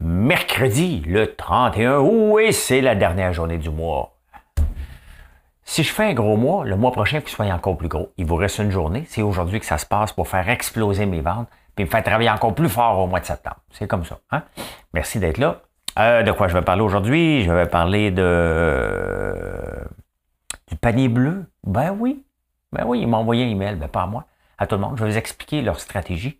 mercredi, le 31 oui, c'est la dernière journée du mois. Si je fais un gros mois, le mois prochain, vous soyez encore plus gros. Il vous reste une journée. C'est aujourd'hui que ça se passe pour faire exploser mes ventes puis me faire travailler encore plus fort au mois de septembre. C'est comme ça. Hein? Merci d'être là. Euh, de quoi je vais parler aujourd'hui? Je vais parler de... du panier bleu. Ben oui. Ben oui, ils m'ont envoyé un email, mais ben pas à moi, à tout le monde. Je vais vous expliquer leur stratégie.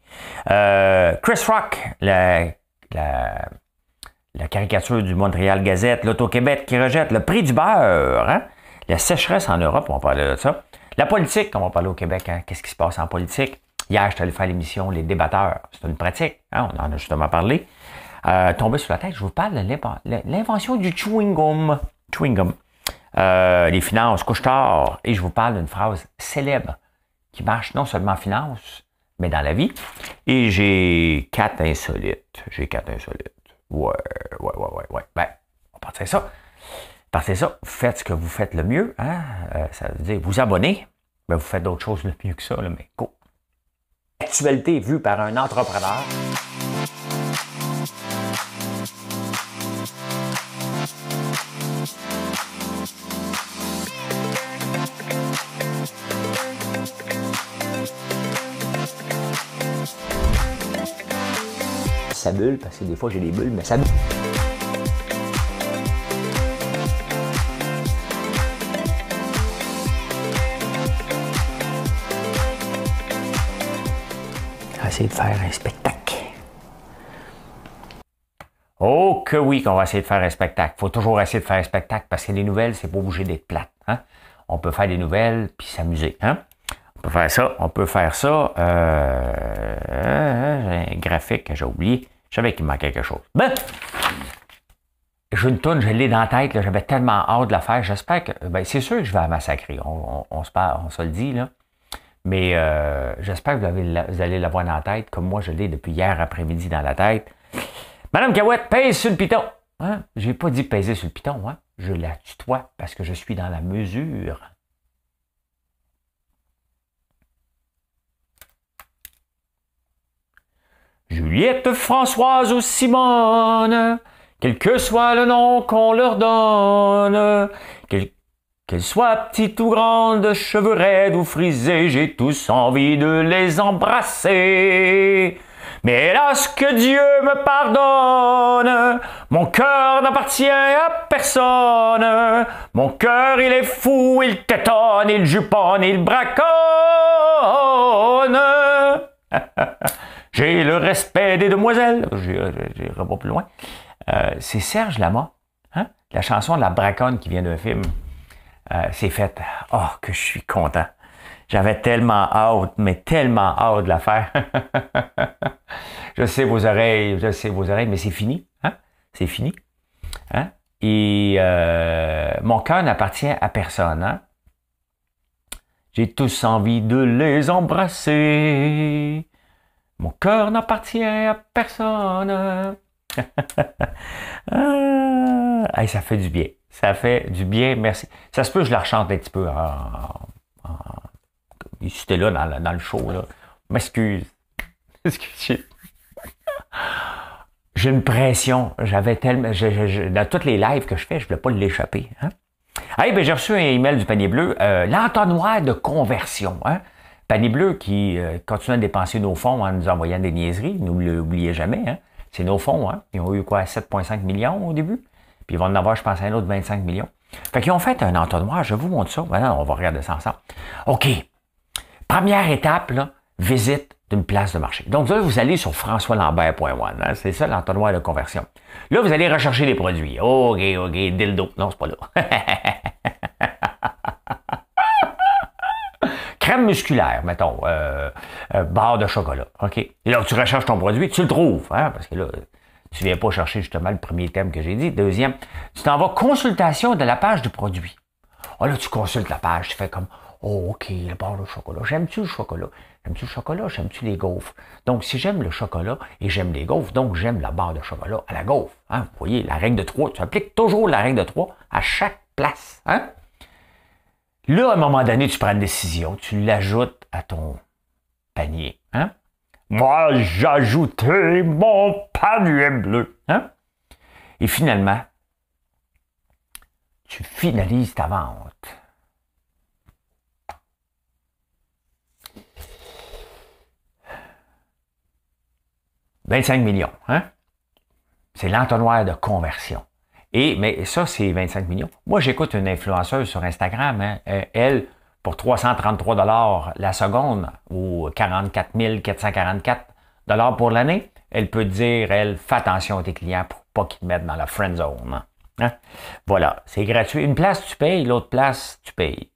Euh, Chris Rock, la la, caricature du Montréal Gazette, l'Auto-Québec qui rejette le prix du beurre, hein? la sécheresse en Europe, on va parler de ça. La politique, comme on parler au Québec, hein? qu'est-ce qui se passe en politique? Hier, je suis allé faire l'émission Les débatteurs. C'est une pratique, hein? on en a justement parlé. Euh, tombé sur la tête, je vous parle de l'invention du chewing gum. Chewing gum. Euh, les finances, couche-tard. Et je vous parle d'une phrase célèbre qui marche non seulement en finances, mais dans la vie. Et j'ai quatre insolites. J'ai quatre insolites. Ouais, ouais, ouais, ouais, ouais. Ben, on partait ça. Partez ça. Faites ce que vous faites le mieux. Hein? Euh, ça veut dire vous abonner. Ben, vous faites d'autres choses le mieux que ça, mais go. Actualité vue par un entrepreneur. bulle, parce que des fois j'ai des bulles, mais ça bulle. de faire un spectacle. Oh que oui qu'on va essayer de faire un spectacle. faut toujours essayer de faire un spectacle parce que les nouvelles, c'est pas bouger d'être plate. Hein. On peut faire des nouvelles puis s'amuser. Hein? On peut faire ça, on peut faire ça. Euh, un graphique que j'ai oublié. Je savais qu'il manquait quelque chose. Ben, je ne tourne, je l'ai dans la tête, j'avais tellement hâte de la faire. J'espère que. Ben, c'est sûr que je vais la massacrer. On, se, le dit, là. Mais euh, j'espère que vous, avez, vous allez l'avoir dans la tête, comme moi je l'ai depuis hier après-midi dans la tête. Madame Cahouette, pèse sur le piton. Hein? Je n'ai pas dit pèse sur le piton, hein. Je la tutoie parce que je suis dans la mesure. Juliette, Françoise ou Simone, quel que soit le nom qu'on leur donne, qu'elles soient petites ou grandes, cheveux raides ou frisés, j'ai tous envie de les embrasser. Mais hélas que Dieu me pardonne, mon cœur n'appartient à personne. Mon cœur, il est fou, il tétonne, il juponne, il braconne. J'ai le respect des demoiselles. J'irai pas plus loin. Euh, c'est Serge Lama. Hein? La chanson de la braconne qui vient d'un film. Euh, c'est fait. Oh, que je suis content. J'avais tellement hâte, mais tellement hâte de la faire. je sais vos oreilles, je sais vos oreilles, mais c'est fini. Hein? C'est fini. Hein? Et euh, mon cœur n'appartient à personne. Hein? J'ai tous envie de les embrasser. Mon cœur n'appartient à personne. ah, ça fait du bien. Ça fait du bien, merci. Ça se peut que je la rechante un petit peu. Hein, C'était là dans, le, show. M'excuse. J'ai une pression. J'avais tellement. dans toutes les lives que je fais, je ne voulais pas l'échapper. Ah, ben, j'ai reçu un email du panier bleu. Euh, l'entonnoir de conversion. Hein. Panier bleu qui euh, continue à dépenser nos fonds en nous envoyant des niaiseries, n'oubliez jamais, hein. c'est nos fonds. Hein? Ils ont eu quoi, 7,5 millions au début? Puis ils vont en avoir, je pense, un autre 25 millions. Fait qu'ils ont fait un entonnoir, je vous montre ça. Maintenant, on va regarder ça ensemble. OK. Première étape, visite d'une place de marché. Donc vous allez sur françoislambert.one. Hein? C'est ça l'entonnoir de conversion. Là, vous allez rechercher les produits. OK, OK, dildo. Non, c'est pas là. crème musculaire, mettons, euh, euh, barre de chocolat. OK? Et là, tu recherches ton produit, tu le trouves, hein, parce que là, tu viens pas chercher justement le premier thème que j'ai dit. Deuxième, tu t'en vas consultation de la page du produit. Ah, là, tu consultes la page, tu fais comme, oh, OK, la barre de chocolat. J'aime-tu le chocolat? J'aime-tu le chocolat? J'aime-tu les gaufres? Donc, si j'aime le chocolat et j'aime les gaufres, donc j'aime la barre de chocolat à la gaufre. Hein. Vous voyez, la règle de trois, tu appliques toujours la règle de trois à chaque place. Hein? Là, à un moment donné, tu prends une décision, tu l'ajoutes à ton panier. Hein? Moi, j'ajoutais mon panier bleu. Hein? Et finalement, tu finalises ta vente. « 25 millions. Hein? C'est l'entonnoir de conversion. Et mais ça, c'est 25 millions. Moi, j'écoute une influenceuse sur Instagram. Hein. Euh, elle, pour 333 dollars la seconde ou 44 444 dollars pour l'année, elle peut dire, elle, fais attention à tes clients pour pas qu'ils te mettent dans la friend zone. Hein. Voilà, c'est gratuit. Une place, tu payes. L'autre place, tu payes.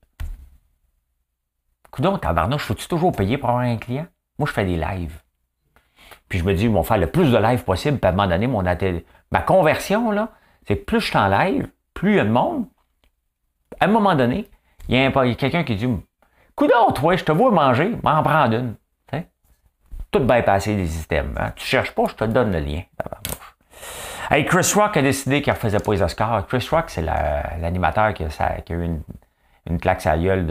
Coudon, tabarnouche, faut-tu toujours payer pour avoir un client? Moi, je fais des lives. Puis je me dis, ils vont faire le plus de lives possible. Puis à un moment donné, mon atelier, ma conversion, là, c'est plus je t'enlève, plus il y a de monde. À un moment donné, il y a, quelqu'un qui dit Coudon, toi, je te vois manger, m'en prends une. Tout bypasser des systèmes. Hein. Tu cherches pas, je te donne le lien. Hey, Chris Rock a décidé qu'il ne refaisait pas les Oscars. Chris Rock, c'est l'animateur qui, a eu une, une claque sa gueule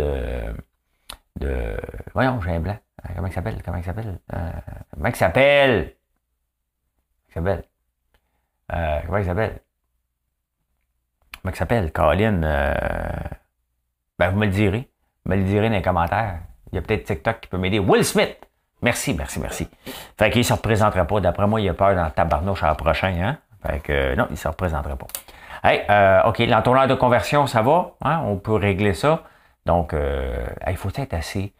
de, Voyons, j'ai un blanc. Hein, comment il s'appelle? Comment il s'appelle? Euh, comment il s'appelle? Il s'appelle. comment il s'appelle? Euh, Comment il s'appelle? Colin. Euh, ben, vous me le direz. Vous me le direz dans les commentaires. Il y a peut-être TikTok qui peut m'aider. Will Smith! Merci, merci, merci. Fait qu'il ne se représentera pas. D'après moi, il a peur dans le tabarnouche à la prochaine, hein? Fait que euh, non, il ne se représentera pas. Hey, euh, OK, l'entonnoir de conversion, ça va? Hein? On peut régler ça. Donc, il faut être assez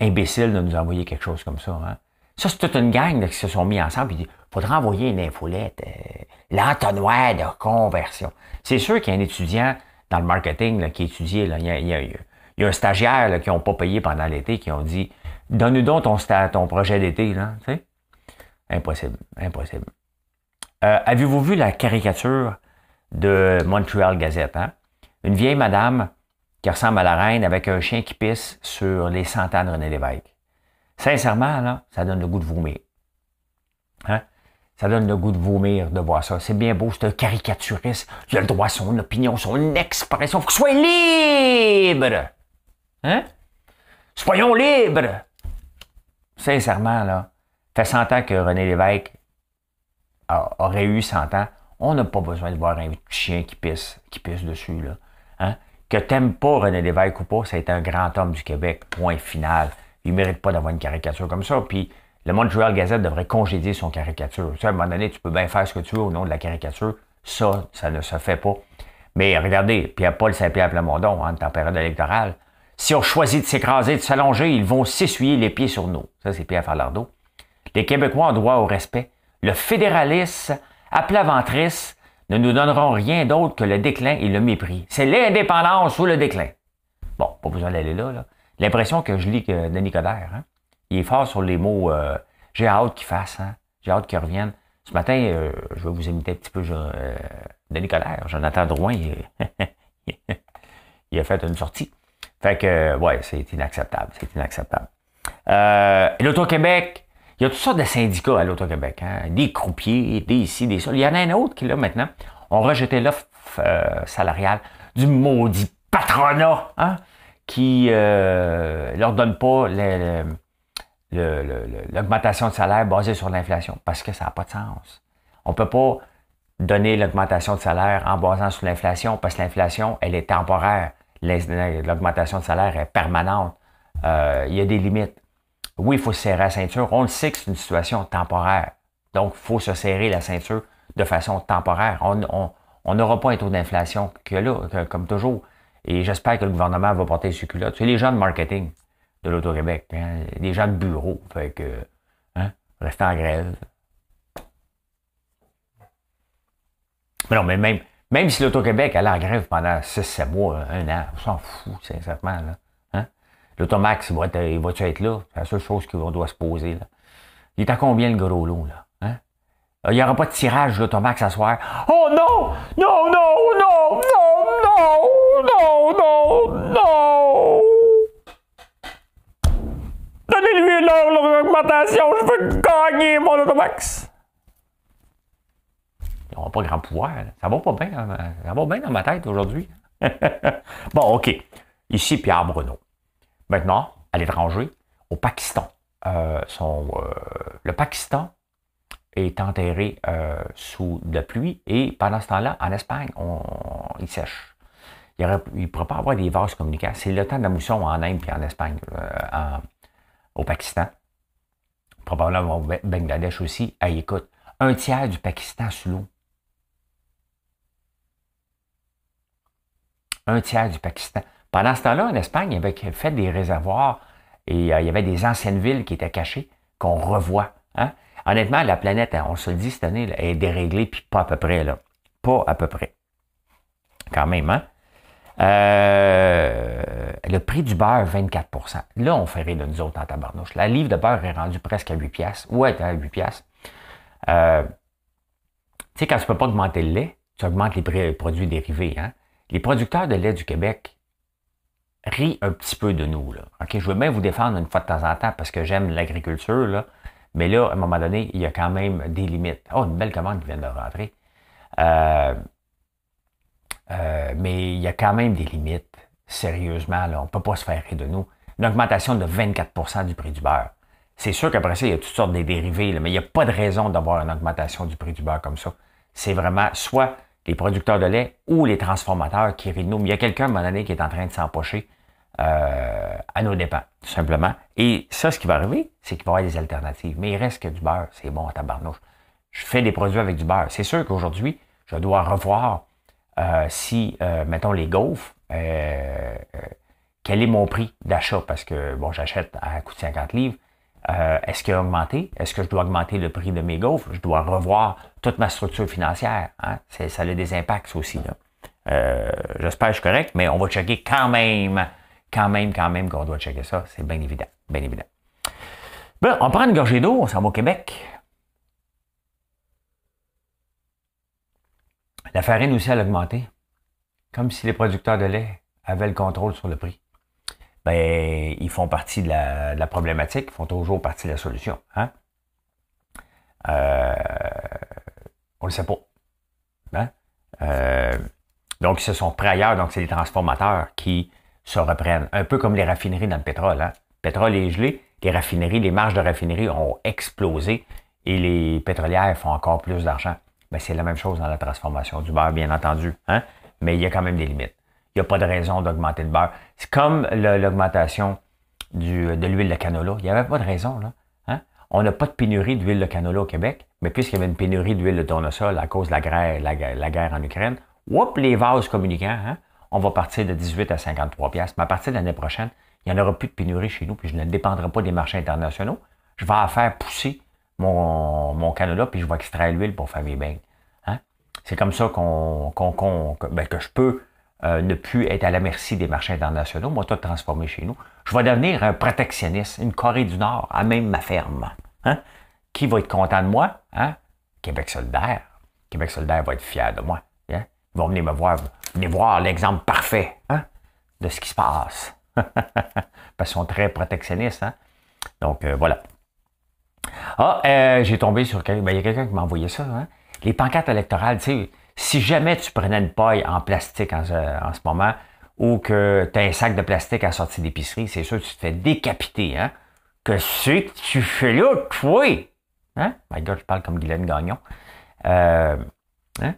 imbécile de nous envoyer quelque chose comme ça. Hein? Ça, c'est toute une gang qui se sont mis ensemble faudra envoyer une infolette. Euh, l'entonnoir de conversion. C'est sûr qu'il y a un étudiant dans le marketing qui étudie, il, y a, un stagiaire qui n'a pas payé pendant l'été, qui ont dit Donne-nous donc ton, projet d'été. Là, Impossible. Impossible. Euh, avez-vous vu la caricature de Montreal Gazette? Hein? Une vieille madame qui ressemble à la reine avec un chien qui pisse sur les centaines de René Lévesque. Sincèrement, ça donne le goût de vomir. Hein? Ça donne le goût de vomir de voir ça. C'est bien beau, c'est un caricaturiste. Il a le droit à son opinion, son expression. Faut qu'il soit libre! Hein? Soyons libres! Sincèrement, là, fait 100 ans que René Lévesque aurait eu 100 ans. On n'a pas besoin de voir un chien qui pisse, qui pisse dessus, là. Hein? Que t'aimes pas René Lévesque ou pas, ça a été un grand homme du Québec. Point final. Il mérite pas d'avoir une caricature comme ça. Puis, le Montreal Gazette devrait congédier son caricature. Tu sais, à un moment donné, tu peux bien faire ce que tu veux au nom de la caricature. Ça, ça ne se fait pas. Mais regardez, Pierre-Paul Saint-Pierre Plamondon, en hein, période électorale, si on choisit de s'écraser, de s'allonger, ils vont s'essuyer les pieds sur nous. Ça, c'est Pierre Falardeau. Les Québécois ont droit au respect. Le fédéraliste ventrice, ne nous donneront rien d'autre que le déclin et le mépris. C'est l'indépendance ou le déclin. Bon, pas besoin d'aller là, là. L'impression que je lis que Denis Coderre, hein? Il est fort sur les mots. Euh, j'ai hâte qu'il fasse, hein. J'ai hâte qu'il revienne. Ce matin, euh, je vais vous imiter un petit peu je, euh, Denis Colère. Jonathan Drouin, il, il, a fait une sortie. Fait que, ouais, c'est inacceptable. C'est inacceptable. Euh, L'Auto-Québec, il y a toutes sortes de syndicats à l'Auto-Québec. Hein? Des croupiers, des ici, des ça. Il y en a un autre qui, là, maintenant, ont rejeté l'offre salariale du maudit patronat, hein, qui euh, leur donne pas les l'augmentation de salaire basée sur l'inflation, parce que ça n'a pas de sens. On ne peut pas donner l'augmentation de salaire en basant sur l'inflation, parce que l'inflation, elle est temporaire. L'augmentation de salaire est permanente. Euh, il y a des limites. Oui, il faut se serrer la ceinture. On le sait que c'est une situation temporaire. Donc, il faut se serrer la ceinture de façon temporaire. On n'aura pas un taux d'inflation que là, comme toujours. Et j'espère que le gouvernement va porter ce tu C'est les gens de marketing de l'Auto-Québec. Hein? Des gens de bureau. Fait que, hein? en grève. Mais non, mais même, même si l'Auto-Québec allait en grève pendant 6-7 mois, un an, on s'en fout, sincèrement. Là. Hein. L'Automax, il va-tu être, là? C'est la seule chose qu'on doit se poser. Il est à combien le gros lot? Là? Hein? Il n'y aura pas de tirage de l'Automax ce soir. Oh non! Non, non, non, non, non, non, non, non! donnez-lui l'augmentation, je veux gagner mon automax. Ils n'ont pas grand pouvoir. Ça va pas bien dans ma, ça va bien dans ma tête aujourd'hui. bon, OK. Ici, Pierre Bruno. Maintenant, à l'étranger, au Pakistan. Euh, euh, le Pakistan est enterré euh, sous de la pluie et pendant ce temps-là, en Espagne, il sèche. Il ne pourrait pas avoir des vases communicants. C'est le temps de la mousson en Inde et en Espagne. En, au Pakistan, probablement au Bangladesh aussi. écoute, un tiers du Pakistan sous l'eau. Un tiers du Pakistan. Pendant ce temps-là, en Espagne, il avait fait des réservoirs et euh, il y avait des anciennes villes qui étaient cachées, qu'on revoit. Hein. Honnêtement, la planète, hein, on se le dit cette année, elle est déréglée, puis pas à peu près, là. Pas à peu près. Quand même, hein? Euh, le prix du beurre, 24 Là, on fait rire de nous autres en tabarnouche. La livre de beurre est rendue presque à 8 piastres. Ouais, à 8 piastres. Euh, tu sais, quand tu ne peux pas augmenter le lait, tu augmentes les prix, des produits dérivés. Hein. Les producteurs de lait du Québec rient un petit peu de nous. Là. Je veux bien vous défendre une fois de temps en temps parce que j'aime l'agriculture, là, mais là, à un moment donné, il y a quand même des limites. Oh, une belle commande qui vient de rentrer. Euh, euh, mais il y a quand même des limites. Sérieusement, là, on ne peut pas se faire rire de nous. Une augmentation de 24 du prix du beurre. C'est sûr qu'après ça, il y a toutes sortes de dérivés, mais il n'y a pas de raison d'avoir une augmentation du prix du beurre comme ça. C'est vraiment soit les producteurs de lait ou les transformateurs qui rient de nous. il y a quelqu'un, à un moment donné, qui est en train de s'empocher euh, à nos dépens, tout simplement. Et ça, ce qui va arriver, c'est qu'il va y avoir des alternatives. Mais il reste que du beurre. C'est bon, tabarnouche. Je fais des produits avec du beurre. C'est sûr qu'aujourd'hui, je dois revoir euh, si, euh, mettons, les gaufres, euh, quel est mon prix d'achat? Parce que, bon, j'achète à coût de 50 livres. Est-ce qu'il a augmenté? Est-ce que je dois augmenter le prix de mes gaufres? Je dois revoir toute ma structure financière. Hein? Ça a des impacts aussi. J'espère que je suis correct, mais on va checker quand même, quand même, quand même qu'on doit checker ça. C'est bien évident, bien évident. Bon, on prend une gorgée d'eau, on s'en va au Québec. La farine aussi, a augmenté, comme si les producteurs de lait avaient le contrôle sur le prix. Bien, ils font partie de la, problématique, ils font toujours partie de la solution. Hein? Euh, on ne le sait pas. Hein? Euh, donc, ils se sont prêts ailleurs, donc c'est les transformateurs qui se reprennent. Un peu comme les raffineries dans le pétrole. Hein? Le pétrole est gelé, les raffineries, les marges de raffinerie ont explosé et les pétrolières font encore plus d'argent. Ben, c'est la même chose dans la transformation du beurre, bien entendu. Hein? Mais il y a quand même des limites. Il n'y a pas de raison d'augmenter le beurre. C'est comme l'augmentation de l'huile de canola. Il n'y avait pas de raison. Hein? On n'a pas de pénurie d'huile de canola au Québec, mais puisqu'il y avait une pénurie d'huile de tournesol à cause de la guerre, la, guerre en Ukraine, les vases communicants, hein? on va partir de 18 à 53 pièces. Mais à partir de l'année prochaine, il n'y en aura plus de pénurie chez nous, puis je ne dépendrai pas des marchés internationaux. Je vais en faire pousser mon, mon Canada, puis je vais extraire l'huile pour faire mes beignes. C'est comme ça qu'on, qu'on, ben, que, je peux euh, ne plus être à la merci des marchés internationaux. Moi, tout transformé chez nous. Je vais devenir un protectionniste, une Corée du Nord, à même ma ferme. Hein? Qui va être content de moi? Hein? Québec solidaire. Québec solidaire va être fier de moi. Hein? Ils vont venir me voir, venir voir l'exemple parfait hein, de ce qui se passe. Parce qu'ils sont très protectionnistes. Hein? Donc, euh, voilà. Ah, euh, j'ai tombé sur quelqu'un. Ben, il y a quelqu'un qui m'a envoyé ça. Hein. Les pancartes électorales, tu sais, si jamais tu prenais une paille en plastique en, ce moment ou que tu as un sac de plastique à sortir d'épicerie, c'est sûr que tu te fais décapiter. Hein? Que c'est que tu fais là, toi? Hein? My God, je parle comme Guylaine Gagnon. Euh, hein?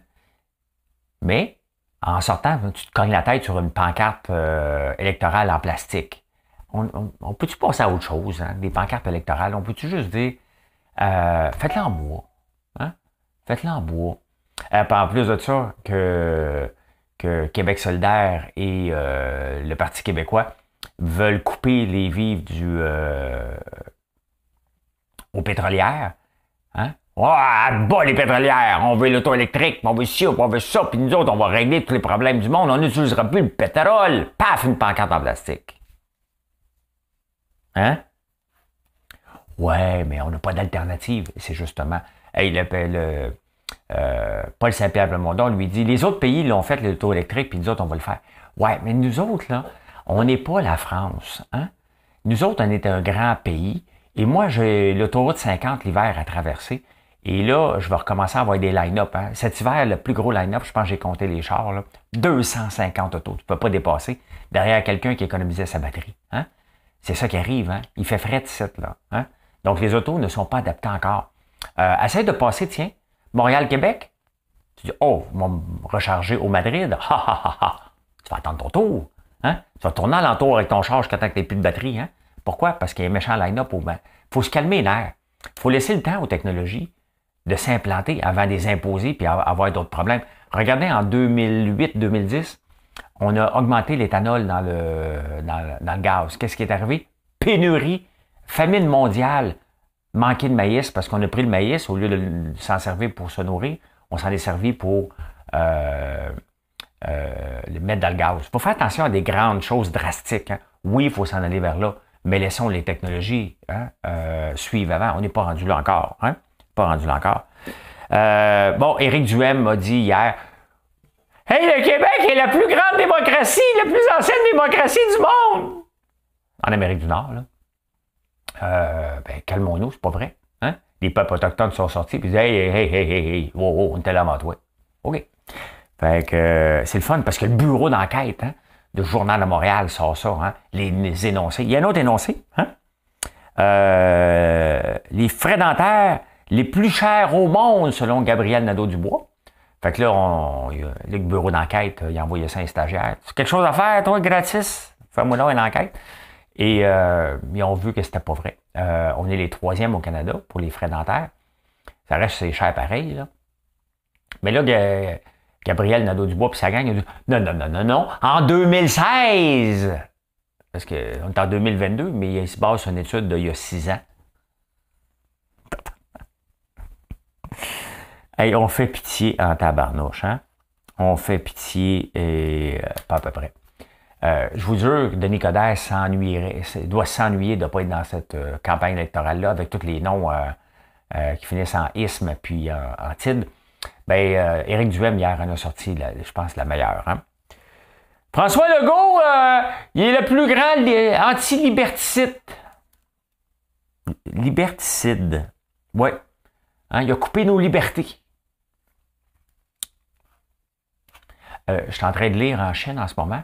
Mais en sortant, tu te cognes la tête sur une pancarte euh, électorale en plastique. On, peut-tu passer à autre chose, hein? des pancartes électorales? On peut-tu juste dire, euh, faites-le en bois. Hein? Faites-le en bois. Euh, en plus de ça, que, Québec solidaire et euh, le Parti québécois veulent couper les vivres du, aux pétrolières. Hein? Oh, bas les pétrolières! On veut l'auto électrique, on veut ci, on veut ça, puis nous autres, on va régler tous les problèmes du monde, on n'utilisera plus le pétrole! Paf, une pancarte en plastique. Hein? Ouais, mais on n'a pas d'alternative. C'est justement. il appelle euh, Paul Saint-Pierre on lui dit Les autres pays l'ont fait, l'auto électrique, puis nous autres, on va le faire. Ouais, mais nous autres, là, on n'est pas la France. Hein? Nous autres, on est un grand pays. Et moi, j'ai l'autoroute 50 l'hiver à traverser. Et là, je vais recommencer à avoir des line-up. Hein. Cet hiver, le plus gros line-up, je pense que j'ai compté les chars, là, 250 autos. Tu ne peux pas dépasser derrière quelqu'un qui économisait sa batterie. Hein? C'est ça qui arrive. Hein? Il fait frais de cette là. Hein? Donc, les autos ne sont pas adaptées encore. Euh, essaye de passer, tiens, Montréal-Québec. Tu dis, oh, ils me recharger au Madrid. Ha, ha, ha, Tu vas attendre ton tour. Hein? Tu vas tourner alentour avec ton charge quand tu que plus de batterie. Hein? Pourquoi? Parce qu'il y a un méchant line-up. Il faut se calmer l'air. Il faut laisser le temps aux technologies de s'implanter avant de les imposer puis avoir d'autres problèmes. Regardez, en 2008-2010, on a augmenté l'éthanol dans le, dans, dans le gaz. Qu'est-ce qui est arrivé? Pénurie Famine mondiale, manquer de maïs parce qu'on a pris le maïs au lieu de s'en servir pour se nourrir, on s'en est servi pour euh, euh, le mettre dans le gaz. Il faut faire attention à des grandes choses drastiques. Hein. Oui, il faut s'en aller vers là, mais laissons les technologies hein, euh, suivre avant. On n'est pas rendu là encore. Hein. Pas rendu là encore. bon, Éric Duhem m'a dit hier. Hey, le Québec est la plus grande démocratie, la plus ancienne démocratie du monde! En Amérique du Nord, là. Euh, ben, calmons-nous, c'est pas vrai. Hein? Les peuples autochtones sont sortis, puis hey, hey, hey, hey, hey, wow, wow on était là OK. Fait que euh, c'est le fun, parce que le bureau d'enquête hein, de Journal de Montréal sort ça, hein, les, énoncés. Il y a un autre énoncé, hein? Euh, les frais dentaires les plus chers au monde, selon Gabriel Nadeau-Dubois. Fait que là, on, le bureau d'enquête, il a envoyé ça à un stagiaire. quelque chose à faire, toi, gratis? Fais-moi là une enquête. Et euh, ils ont vu que c'était pas vrai. Euh, on est les troisièmes au Canada pour les frais dentaires. Ça reste, c'est cher pareil. Mais là, Gabriel Nadeau-Dubois puis sa gang a dit non, non, non, non, non, en 2016! Parce qu'on est en 2022, mais il se base sur une étude d'il y a six ans. Hey, on fait pitié en tabarnouche, hein? On fait pitié et euh, pas à peu près. Euh, je vous jure que Denis Coderre s'ennuierait, doit s'ennuyer de ne pas être dans cette euh, campagne électorale-là avec tous les noms euh, qui finissent en isme puis en "-tide". Ben, Éric Duhem, hier, en a sorti, je pense, la meilleure. Hein. François Legault, il est le plus grand anti-liberticide. Liberticide. Ouais. Hein, il a coupé nos libertés. je suis en train de lire en chaîne en ce moment.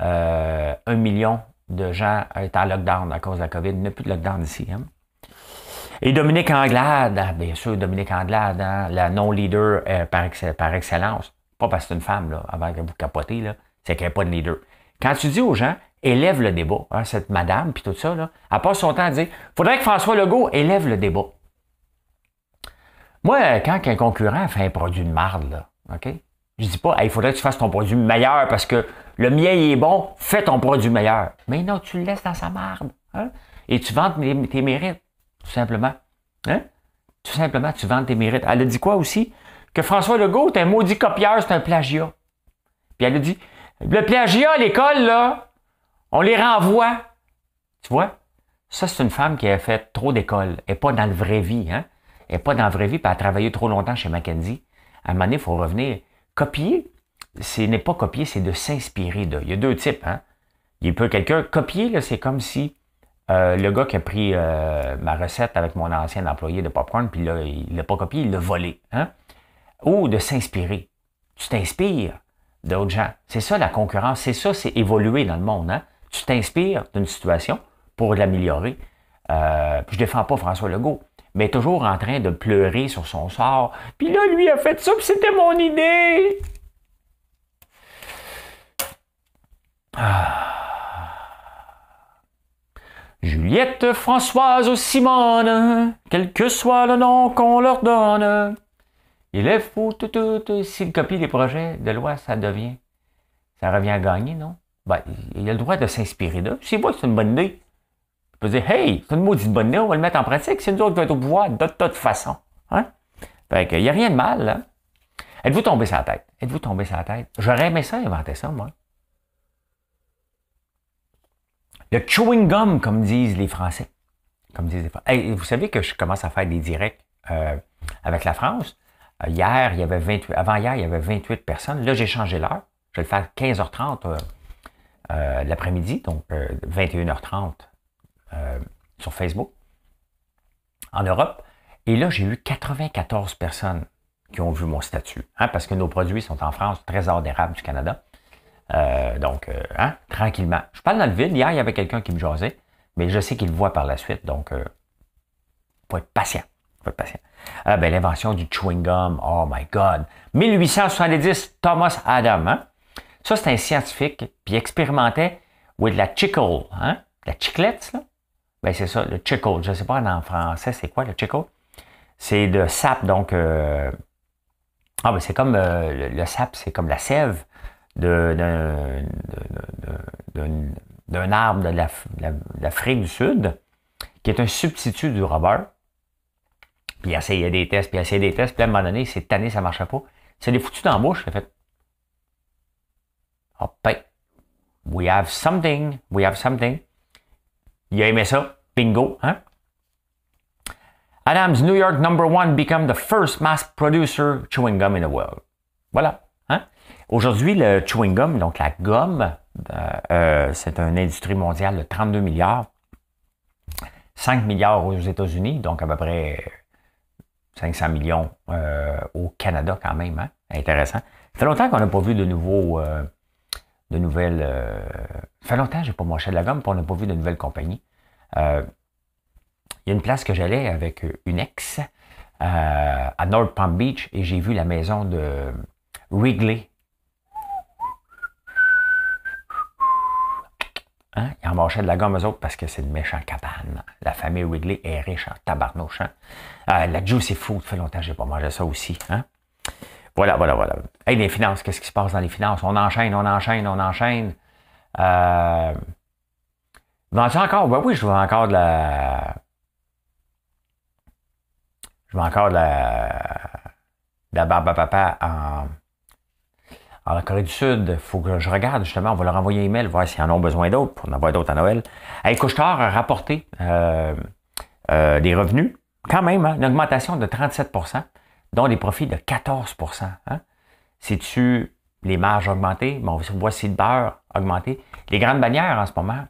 Euh, un million de gens est en lockdown à cause de la COVID. Il n'y a plus de lockdown ici. Hein. Et Dominique Anglade, hein, bien sûr, Dominique Anglade, hein, la non-leader euh, par, excellence. Pas parce que c'est une femme, avant que vous capotez, là, c'est qu'elle n'est pas une leader. Quand tu dis aux gens, élève le débat, cette madame, puis tout ça, là, elle passe son temps à dire, faudrait que François Legault élève le débat. Moi, quand un concurrent fait un produit de marde, là, OK? Je dis pas, il faudrait que tu fasses ton produit meilleur parce que le miel est bon, fais ton produit meilleur. Mais non, tu le laisses dans sa marde. Hein? Et tu vends tes, mérites, tout simplement. Hein? Tout simplement, tu vends tes mérites. Elle a dit quoi aussi? Que François Legault t'es un maudit copieur, c'est un plagiat. Puis elle a dit, le plagiat à l'école, là, on les renvoie. Tu vois? Ça, c'est une femme qui a fait trop d'école. Elle n'est pas dans la vraie vie. Hein? Elle n'est pas dans la vraie vie, puis elle a travaillé trop longtemps chez McKenzie. À un moment donné, il faut revenir. Copier, ce n'est pas copier, c'est de s'inspirer d'eux. Il y a deux types. Hein? Il peut quelqu'un copier, là, c'est comme si euh, le gars qui a pris euh, ma recette avec mon ancien employé de popcorn, puis là, il l'a pas copié, il l'a volé. Hein. Ou de s'inspirer. Tu t'inspires d'autres gens. C'est ça la concurrence, c'est ça, c'est évoluer dans le monde. Hein. Tu t'inspires d'une situation pour l'améliorer. Je euh, je défends pas François Legault, mais toujours en train de pleurer sur son sort. Puis là, lui a fait ça, puis c'était mon idée. Ah. Juliette, Françoise ou Simone, quel que soit le nom qu'on leur donne, il est fou tout, tout, tout. S'il copie les projets de loi, ça devient. Ça revient à gagner, non? Ben, il a le droit de s'inspirer d'eux. S'il voit que c'est une bonne idée, il peut dire Hey, c'est une maudite bonne idée, on va le mettre en pratique, c'est nous autres qui va être au pouvoir de toute façon. Hein? Fait qu'il n'y a rien de mal, hein? Êtes-vous tombé sur tête? Êtes-vous tombé sur la tête? J'aurais aimé ça inventer ça, moi. Le chewing gum, comme disent les Français. Comme vous savez que je commence à faire des directs euh, avec la France. Euh, hier, il y avait 28, avant hier, il y avait 28 personnes. Là, j'ai changé l'heure. Je vais le faire à 15h30 euh, l'après-midi, donc 21h30 sur Facebook en Europe. Et là, j'ai eu 94 personnes qui ont vu mon statut, hein, parce que nos produits sont en France, Trésor d'érable du Canada. Euh, donc, euh, hein, tranquillement. Je parle dans le vide. Hier, il y avait quelqu'un qui me jasait, mais je sais qu'il le voit par la suite. Donc, il euh, faut être patient. faut être patient. Ah, ben, l'invention du chewing-gum. Oh my God. 1870, Thomas Adam. Hein? Ça, c'est un scientifique, qui il expérimentait de la chicle. Hein? La chiclette, là. Ben, c'est ça, le chicle. Je ne sais pas en français, c'est quoi le chicle? C'est de sap, donc. ah, ben, c'est comme le, le, sap, c'est comme la sève d'un arbre de l'Afrique du Sud, qui est un substitut du rubber. Puis il essayait des tests, puis il essayait des tests, puis à un moment donné, c'est tanné, ça ne marchait pas. C'est des foutus dans la fait. Hop, ah, ben, we have something, we have something. Il a aimé ça, bingo, hein? Adams New York number one become the first mass producer chewing gum in the world. Voilà. Aujourd'hui, le chewing gum, donc la gomme, euh, euh, c'est une industrie mondiale de 32 milliards, 5 milliards aux États-Unis, donc à peu près 500 millions euh, au Canada quand même. Hein. Intéressant. Ça fait longtemps qu'on n'a pas vu de nouveaux, de nouvelles. ça fait longtemps que je n'ai pas mâché de la gomme, puis on n'a pas vu de nouvelles compagnies. Il y a une place que j'allais avec une ex à North Palm Beach et j'ai vu la maison de Wrigley Il hein? Ils en de la gomme, eux autres, parce que c'est une méchant cabane. La famille Wrigley est riche en tabarnouche. Hein. Euh, la juice est fou. Ça fait longtemps que je n'ai pas mangé ça aussi. Hein. Voilà, voilà, voilà. Hey, les finances, qu'est-ce qui se passe dans les finances? On enchaîne, on enchaîne, on enchaîne. Euh... Vends-tu encore? Ben oui, je vends encore de la... Je vends encore de la... De la barbe papa en... Alors, la Corée du Sud, il faut que je regarde justement, on va leur envoyer un email, voir s'ils en ont besoin d'autres, pour en avoir d'autres à Noël. Hey, Couchetard a rapporté euh, euh, des revenus, quand même, hein, une augmentation de 37 dont des profits de 14 hein? C'est-tu les marges augmentées? Bon, voici le beurre augmenté. Les grandes bannières en ce moment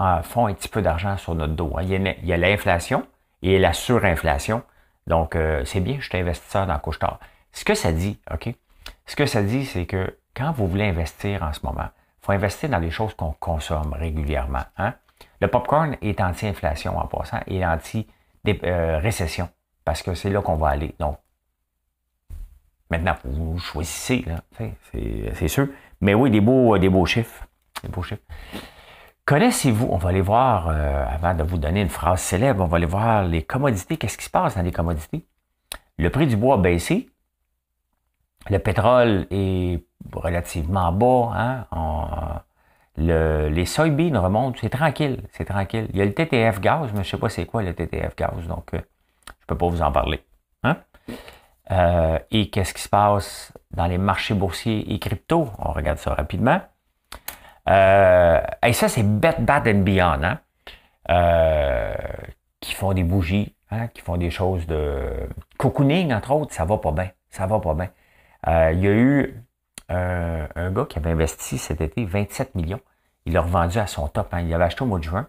euh, font un petit peu d'argent sur notre dos. Hein. Il y a l'inflation et la surinflation. Donc, c'est bien, je suis investisseur dans Couchetard. Ce que ça dit, OK? Ce que ça dit, c'est que quand vous voulez investir en ce moment, il faut investir dans les choses qu'on consomme régulièrement. Hein? Le popcorn est anti-inflation en passant et anti-récession euh, parce que c'est là qu'on va aller. Donc, maintenant, vous choisissez, c'est sûr. Mais oui, des beaux, des beaux chiffres. Des beaux chiffres. Connaissez-vous, on va aller voir, euh, avant de vous donner une phrase célèbre, on va aller voir les commodités. Qu'est-ce qui se passe dans les commodités? Le prix du bois a baissé, le pétrole est relativement bas. Hein? le, les soybeans remontent. C'est tranquille. C'est tranquille. Il y a le TTF gaz, mais je ne sais pas c'est quoi le TTF gaz, donc euh, je ne peux pas vous en parler. Hein. Euh, et qu'est-ce qui se passe dans les marchés boursiers et crypto? On regarde ça rapidement. et euh, ça, c'est Bet, Bad and Beyond, hein? qui font des bougies, hein, qui font des choses de cocooning, entre autres. Ça va pas bien. Ça va pas bien. Euh, il y a eu euh, un, gars qui avait investi cet été 27 millions. Il l'a revendu à son top. Hein. Il l'avait acheté au mois de juin.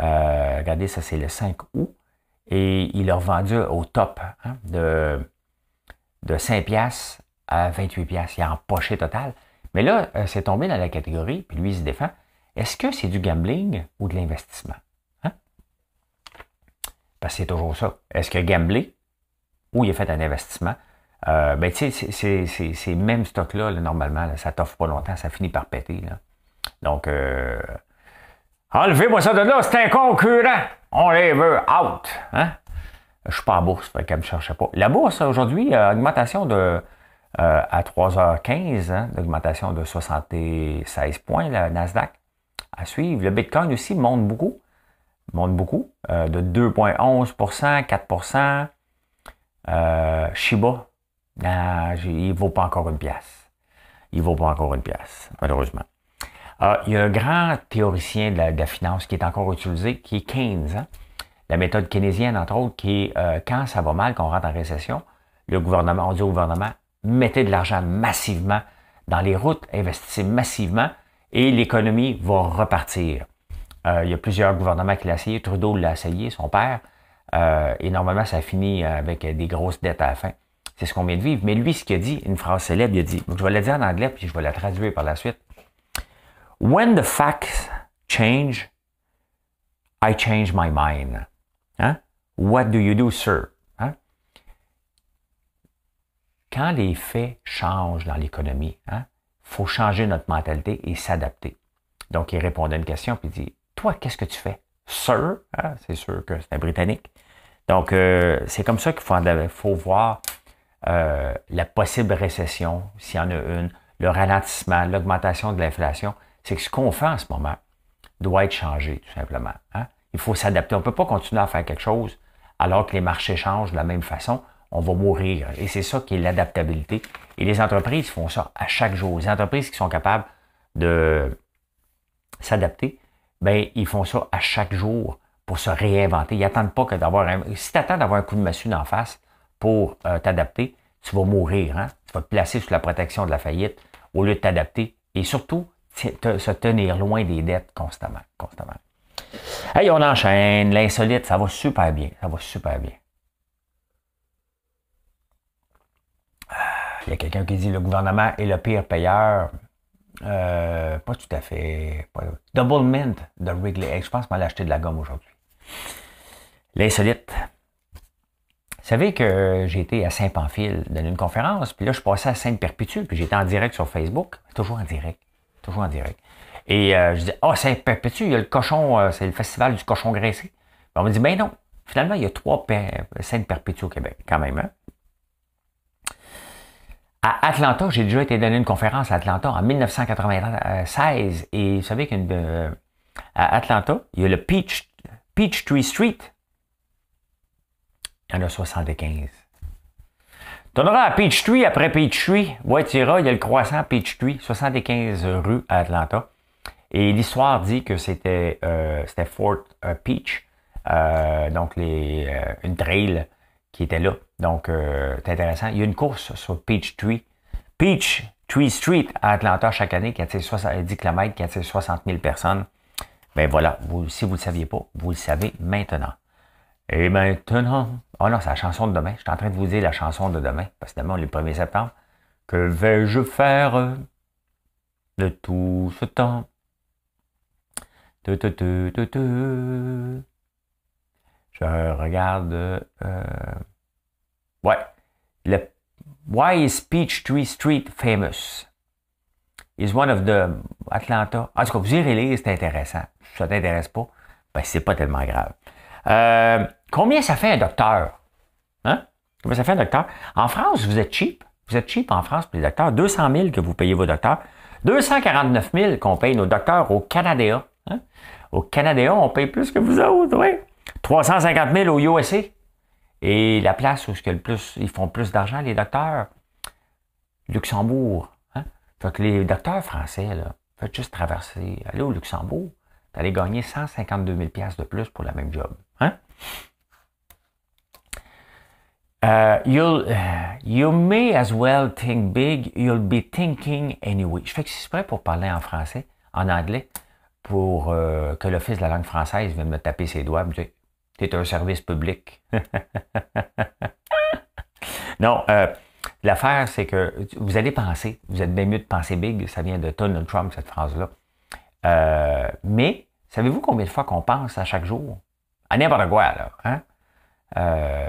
Euh, regardez, ça c'est le 5 août. Et il l'a revendu au top hein, de, 5 piastres à 28 piastres. Il a empoché total. Mais là, c'est tombé dans la catégorie, puis lui, il se défend. Est-ce que c'est du gambling ou de l'investissement? Hein? Parce que c'est toujours ça. Est-ce que gambler ou il a fait un investissement? Euh, ben, tu sais, ces mêmes stocks-là, là, normalement, ça t'offre pas longtemps, ça finit par péter. Donc, euh, enlevez-moi ça de là, c'est un concurrent. On les veut out. Hein? Je suis pas en bourse, fait qu'elle me cherchait pas. La bourse, aujourd'hui, euh, augmentation de euh, à 3h15, hein, augmentation de 76 points, le Nasdaq. À suivre. Le Bitcoin aussi monte beaucoup. Monte beaucoup. Euh, de 2,11 4 euh, Shiba, ah, il ne vaut pas encore une pièce. Il ne vaut pas encore une pièce, malheureusement. Ah, il y a un grand théoricien de la, finance qui est encore utilisé, qui est Keynes. Hein. La méthode keynésienne, entre autres, qui est euh, quand ça va mal, qu'on rentre en récession, le gouvernement, on dit au gouvernement, mettez de l'argent massivement dans les routes, investissez massivement et l'économie va repartir. Euh, il y a plusieurs gouvernements qui l'ont essayé. Trudeau l'a essayé, son père. Euh, et normalement, ça finit avec des grosses dettes à la fin. C'est ce qu'on vient de vivre. Mais lui, ce qu'il a dit, une phrase célèbre, il a dit, je vais la dire en anglais, puis je vais la traduire par la suite. When the facts change, I change my mind. Hein? What do you do, sir? Hein? Quand les faits changent dans l'économie, il hein, faut changer notre mentalité et s'adapter. Donc, il répondait à une question, puis il dit, toi, qu'est-ce que tu fais? Sir, c'est sûr que c'est un Britannique. Donc, euh, c'est comme ça qu'il faut voir euh, la possible récession, s'il y en a une, le ralentissement, l'augmentation de l'inflation, c'est que ce qu'on fait en ce moment doit être changé, tout simplement. Hein. Il faut s'adapter. On ne peut pas continuer à faire quelque chose alors que les marchés changent de la même façon. On va mourir. Et c'est ça qui est l'adaptabilité. Et les entreprises font ça à chaque jour. Les entreprises qui sont capables de s'adapter, ben, ils font ça à chaque jour pour se réinventer. Ils n'attendent pas que d'avoir Si tu attends d'avoir un coup de massue en face, pour euh, t'adapter, tu vas mourir. Hein. Tu vas te placer sous la protection de la faillite au lieu de t'adapter et surtout se tenir loin des dettes constamment. constamment. Hey, on enchaîne. L'insolite, ça va super bien. Ça va super bien. Il ah, y a quelqu'un qui dit le gouvernement est le pire payeur. Euh, pas tout à fait. Double Mint de Wrigley. Je pense qu'on l'acheter de la gomme aujourd'hui. L'insolite savez que j'ai été à Saint-Pamphile donner une conférence, puis là, je suis passé à Sainte-Perpétue, puis j'étais en direct sur Facebook, toujours en direct, toujours en direct. Et euh, je dis, ah, oh, Saint-Perpétue, il y a le cochon, euh, c'est le festival du cochon graissé. on me dit, ben non, finalement, il y a trois Sainte-Perpétue au Québec, quand même. Hein. À Atlanta, j'ai déjà été donner une conférence à Atlanta en 1996, et vous savez qu'à euh, Atlanta, il y a le Peach, Peachtree Street, il y en a 75. Tournera à Peachtree après Peachtree. Ouais, tu il y a le croissant Peachtree, 75 rue à Atlanta. Et l'histoire dit que c'était euh, Fort euh, Peach, euh, donc les, une trail qui était là. Donc, c'est intéressant. Il y a une course sur Peachtree. Peachtree Street à Atlanta chaque année qui attire 70 km, qui a 60 000 personnes. Ben voilà, si vous ne le saviez pas, vous le savez maintenant. Et eh maintenant... oh ah non, c'est la chanson de demain. Je suis en train de vous dire la chanson de demain, parce que demain, on est le 1er septembre. Que vais-je faire de tout ce temps? Tu, je regarde. Euh, ouais. Why is Peachtree Street famous? Is one of the Atlanta. En tout cas, vous irez lire, c'est intéressant. Si ça ne t'intéresse pas, ben c'est pas tellement grave. Euh, combien ça fait un docteur? Hein? Combien ça fait un docteur? En France, vous êtes cheap. Vous êtes cheap en France pour les docteurs. 200 000 que vous payez vos docteurs. 249 000 qu'on paye nos docteurs au Canada. Hein? Au Canada, on paye plus que vous autres, oui. 350 000 au USA. Et la place où le plus, ils font plus d'argent, les docteurs, Luxembourg. Hein? Fait que les docteurs français, là, faites juste traverser, allez au Luxembourg. Tu allais gagner 152 000 de plus pour la même job. Hein? Euh, euh, you may as well think big, you'll be thinking anyway. Je fais que prêt pour parler en français, en anglais, pour euh, que l'Office de la langue française vienne me taper ses doigts, me dire T'es un service public. non, l'affaire, c'est que vous allez penser, vous êtes bien mieux de penser big, ça vient de Donald Trump, cette phrase-là. Euh, mais savez-vous combien de fois qu'on pense à chaque jour? À n'importe quoi, là. Hein? Euh,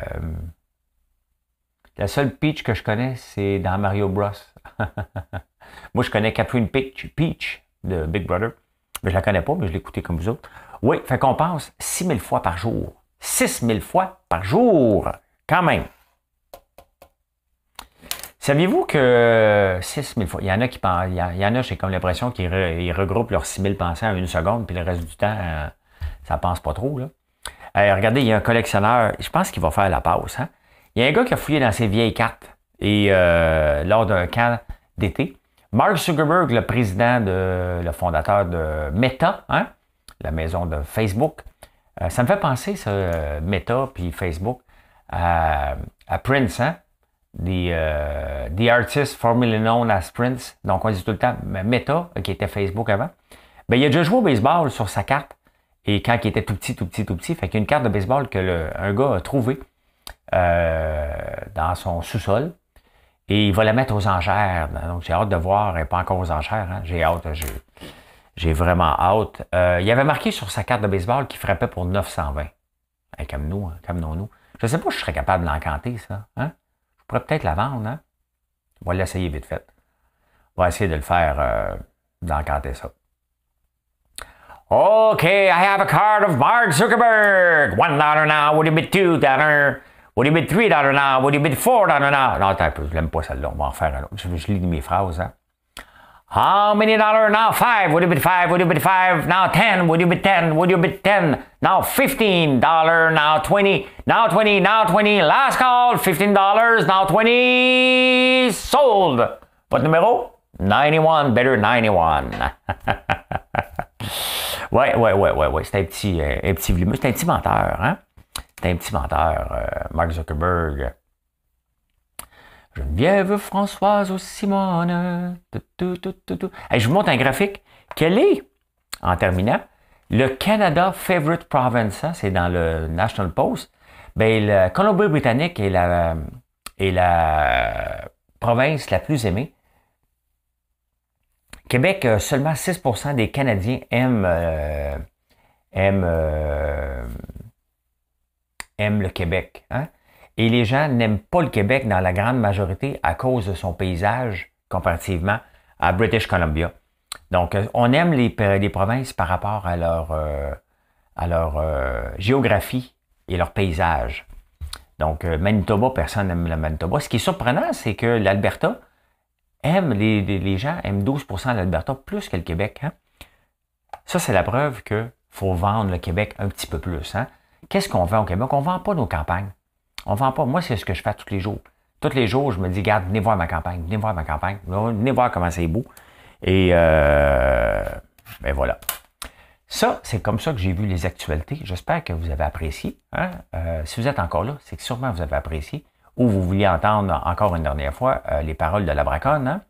la seule Peach que je connais, c'est dans Mario Bros. Moi, je connais Catherine Peach, Peach de Big Brother. Mais je la connais pas, mais je l'écoutais comme vous autres. Oui, fait qu'on pense 6000 fois par jour. 6000 fois par jour, quand même. Saviez-vous que 6 000 fois, il y en a qui pensent, il y en a, j'ai comme l'impression qu'ils regroupent leurs 6 000 pensées en une seconde, puis le reste du temps, euh, ça pense pas trop. Là. Euh, regardez, il y a un collectionneur, je pense qu'il va faire la pause. Hein? Il y a un gars qui a fouillé dans ses vieilles cartes et euh, lors d'un camp d'été. Mark Zuckerberg, le président, de, le fondateur de Meta, hein? la maison de Facebook, ça me fait penser, ce Meta puis Facebook, à, à Prince. Hein? The euh, formerly known as Prince, donc on dit tout le temps Meta, qui était Facebook avant, ben, il a déjà joué au baseball sur sa carte. Et quand il était tout petit, tout petit, tout petit, fait qu'il y a une carte de baseball que le, un gars a trouvée euh, dans son sous-sol. Et il va la mettre aux enchères. Donc j'ai hâte de voir, elle n'est pas encore aux enchères. Hein. J'ai hâte, j'ai, vraiment hâte. Euh, il avait marqué sur sa carte de baseball qu'il frappait pour 920. comme nous, hein, comme non nous. Je ne sais pas si je serais capable de l'encanter, ça. Hein? pourrait peut-être la vendre, hein? On va l'essayer vite fait. On va essayer de le faire euh, d'encanter ça. Okay, I have a card of Mark Zuckerberg. One dollar now, would you mean two dollar? Would you mean three dollar now? Would you mean four dollar now? Non, attends un peu, je l'aime pas celle-là. On va en faire un autre. Je, je lis mes phrases, hein? How many dollar now? Five. Would you bet five? Would you bet five? Now ten. Would you bet ten? Would you bet ten? Now fifteen dollar. Now twenty. Now twenty. Now twenty. Last call. Fifteen dollars. Now twenty. Sold. What numero? Ninety-one. Better ninety-one. ouais, ouais, ouais, ouais, ouais. C'est un petit, euh, un petit, c'est un petit menteur, hein. C'est un petit menteur, euh, Mark Zuckerberg. Geneviève, Françoise ou Simone. Tout, tout, tout, je vous montre un graphique. Quel est, en terminant, le Canada Favorite Province? Hein, c'est dans le National Post. Ben, le Colombie-Britannique est la, la euh, province la plus aimée. Québec, euh, seulement 6 des Canadiens aiment, euh, aiment, aiment le Québec. Hein? Et les gens n'aiment pas le Québec dans la grande majorité à cause de son paysage comparativement à British Columbia. Donc, euh, on aime les, provinces par rapport à leur, euh, à leur euh, géographie et leur paysage. Donc, Manitoba, personne n'aime le Manitoba. Ce qui est surprenant, c'est que l'Alberta aime, les, gens aiment 12 de l'Alberta plus que le Québec. Hein. Ça, c'est la preuve qu'il faut vendre le Québec un petit peu plus. Hein. Qu'est-ce qu'on vend au Québec? On ne vend pas nos campagnes. On ne vend pas. Moi, c'est ce que je fais tous les jours. Tous les jours, je me dis, regarde, venez voir ma campagne, venez voir ma campagne, venez voir comment c'est beau. Et euh, ben voilà. Ça, c'est comme ça que j'ai vu les actualités. J'espère que vous avez apprécié. Hein. Euh, si vous êtes encore là, c'est que sûrement vous avez apprécié ou vous vouliez entendre encore une dernière fois euh, les paroles de la braconne. Qu'elles hein.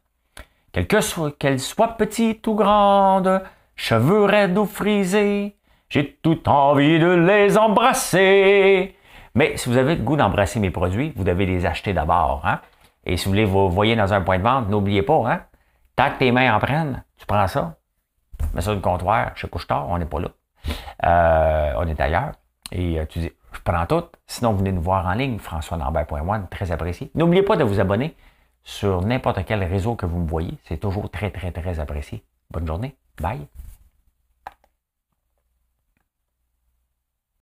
Qu'elle que soit, qu'elle soit petite ou grande, cheveux raides ou frisés, j'ai toute envie de les embrasser. Mais si vous avez le goût d'embrasser mes produits, vous devez les acheter d'abord. Hein. Et si vous voulez vous voyez dans un point de vente, n'oubliez pas, hein? tant que tes mains en prennent, tu prends ça, Mais ça sur le comptoir, chez Couche-Tard, on n'est pas là. Euh, on est ailleurs. Et euh, tu dis, je prends tout. Sinon, venez nous voir en ligne, françoislambert.one, très apprécié. N'oubliez pas de vous abonner sur n'importe quel réseau que vous me voyez. C'est toujours très, très, très apprécié. Bonne journée. Bye.